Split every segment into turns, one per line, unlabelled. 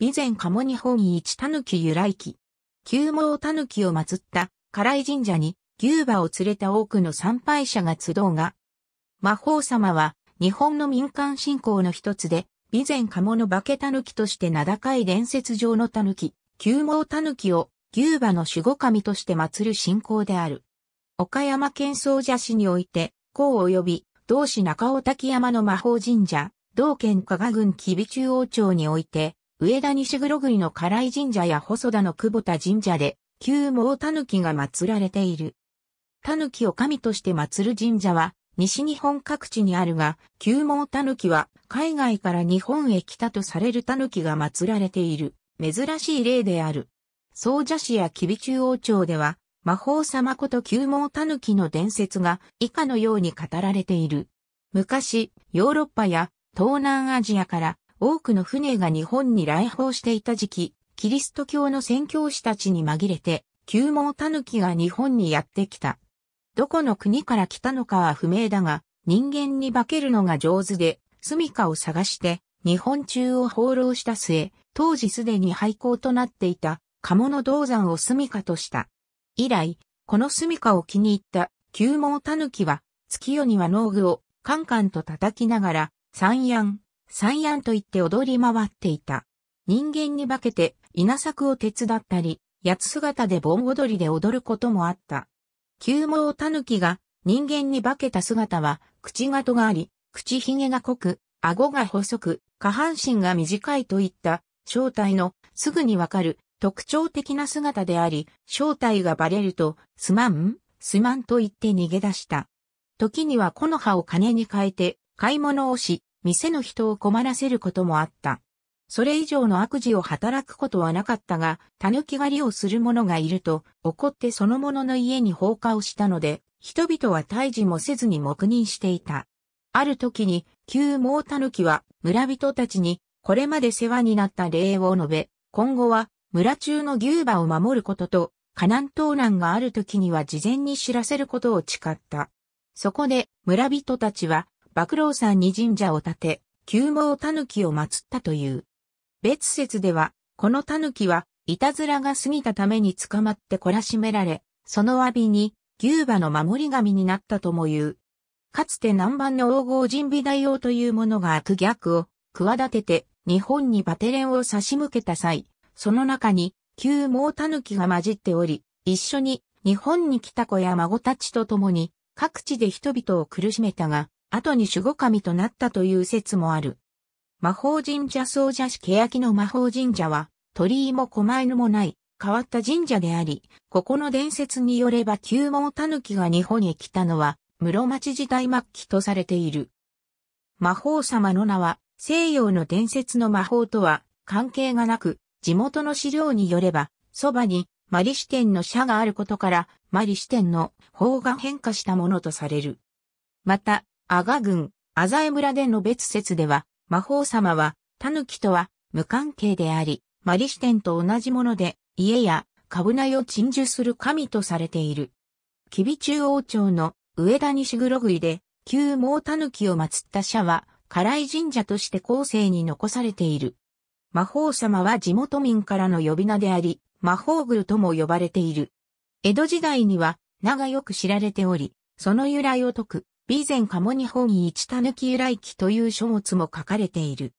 備前鴨日本一狸由来記。旧毛狸を祀った、唐井神社に、牛馬を連れた多くの参拝者が集うが、魔法様は、日本の民間信仰の一つで、備前鴨の化け狸として名高い伝説上の狸、旧毛狸を牛馬の守護神として祀る信仰である。岡山県総社市において、公及び、同市中尾滝山の魔法神社、同県加賀郡吉備中央町において、上田西黒栗の唐井神社や細田の久保田神社で、旧毛狸が祀られている。狸を神として祀る神社は、西日本各地にあるが、旧毛狸は、海外から日本へ来たとされる狸が祀られている、珍しい例である。総社市や吉備中央町では、魔法様こと旧毛狸の伝説が以下のように語られている。昔、ヨーロッパや東南アジアから多くの船が日本に来訪していた時期、キリスト教の宣教師たちに紛れて、旧毛狸が日本にやってきた。どこの国から来たのかは不明だが、人間に化けるのが上手で、住処を探して、日本中を放浪した末、当時すでに廃校となっていた、鴨の銅山を住処とした。以来、この住処を気に入った旧毛狸は、月夜には農具をカンカンと叩きながら、三安、三ンと言って踊り回っていた。人間に化けて稲作を手伝ったり、八つ姿で盆踊りで踊ることもあった。旧毛狸が人間に化けた姿は、口がとがあり、口ひげが濃く、顎が細く、下半身が短いといった正体のすぐにわかる特徴的な姿であり、正体がバレると、すまん、すまんと言って逃げ出した。時には木の葉を金に変えて買い物をし、店の人を困らせることもあった。それ以上の悪事を働くことはなかったが、狸狩りをする者がいると、怒ってその者の家に放火をしたので、人々は退治もせずに黙認していた。ある時に、旧毛狸は村人たちに、これまで世話になった礼を述べ、今後は村中の牛馬を守ることと、河南盗難がある時には事前に知らせることを誓った。そこで村人たちは幕老山に神社を建て、旧毛狸を祀ったという。別説では、この狸は、いたずらが過ぎたために捕まって懲らしめられ、その詫びに、牛馬の守り神になったとも言う。かつて南蛮の黄金神美大王というものが悪逆を企てて日本にバテレンを差し向けた際、その中に旧毛狸が混じっており、一緒に日本に来た子や孫たちと共に各地で人々を苦しめたが、後に守護神となったという説もある。魔法神社総社市欅の魔法神社は、鳥居も狛犬もない、変わった神社であり、ここの伝説によれば旧門狸が日本へ来たのは、室町時代末期とされている。魔法様の名は、西洋の伝説の魔法とは関係がなく、地元の資料によれば、そばにマリ支店の社があることから、マリ支店の法が変化したものとされる。また、阿賀郡、阿佐江村での別説では、魔法様は、狸とは無関係であり、マリシテンと同じもので、家や株内を鎮守する神とされている。吉備中央町の上田西黒食いで、旧毛狸を祀った社は、唐井神社として後世に残されている。魔法様は地元民からの呼び名であり、魔法宮とも呼ばれている。江戸時代には、名がよく知られており、その由来を解く、備前鴨日本一狸由来記という書物も書かれている。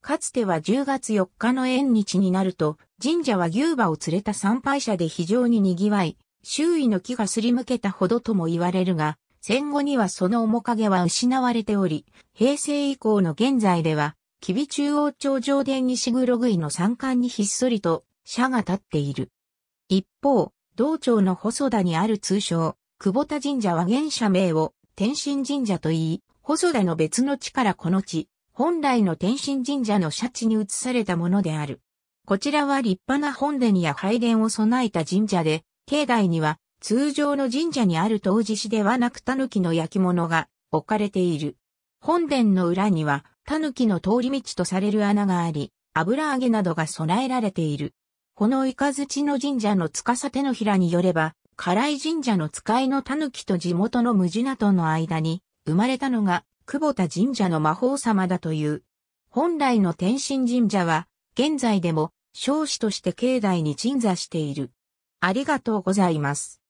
かつては10月4日の縁日になると、神社は牛馬を連れた参拝者で非常に賑わい、周囲の木がすりむけたほどとも言われるが、戦後にはその面影は失われており、平成以降の現在では、吉備中央町上田西黒食いの山間にひっそりと、社が立っている。一方、道庁の細田にある通称、久保田神社は現社名を天神神社といい、細田の別の地からこの地、本来の天神神社のシャチに移されたものである。こちらは立派な本殿や拝殿を備えた神社で、境内には通常の神社にある当時市ではなく狸の焼き物が置かれている。本殿の裏には狸の通り道とされる穴があり、油揚げなどが備えられている。このイカの神社の司手のひらによれば、唐井神社の使いの狸と地元のムジナとの間に生まれたのが久保田神社の魔法様だという。本来の天神神社は現在でも少子として境内に鎮座している。ありがとうございます。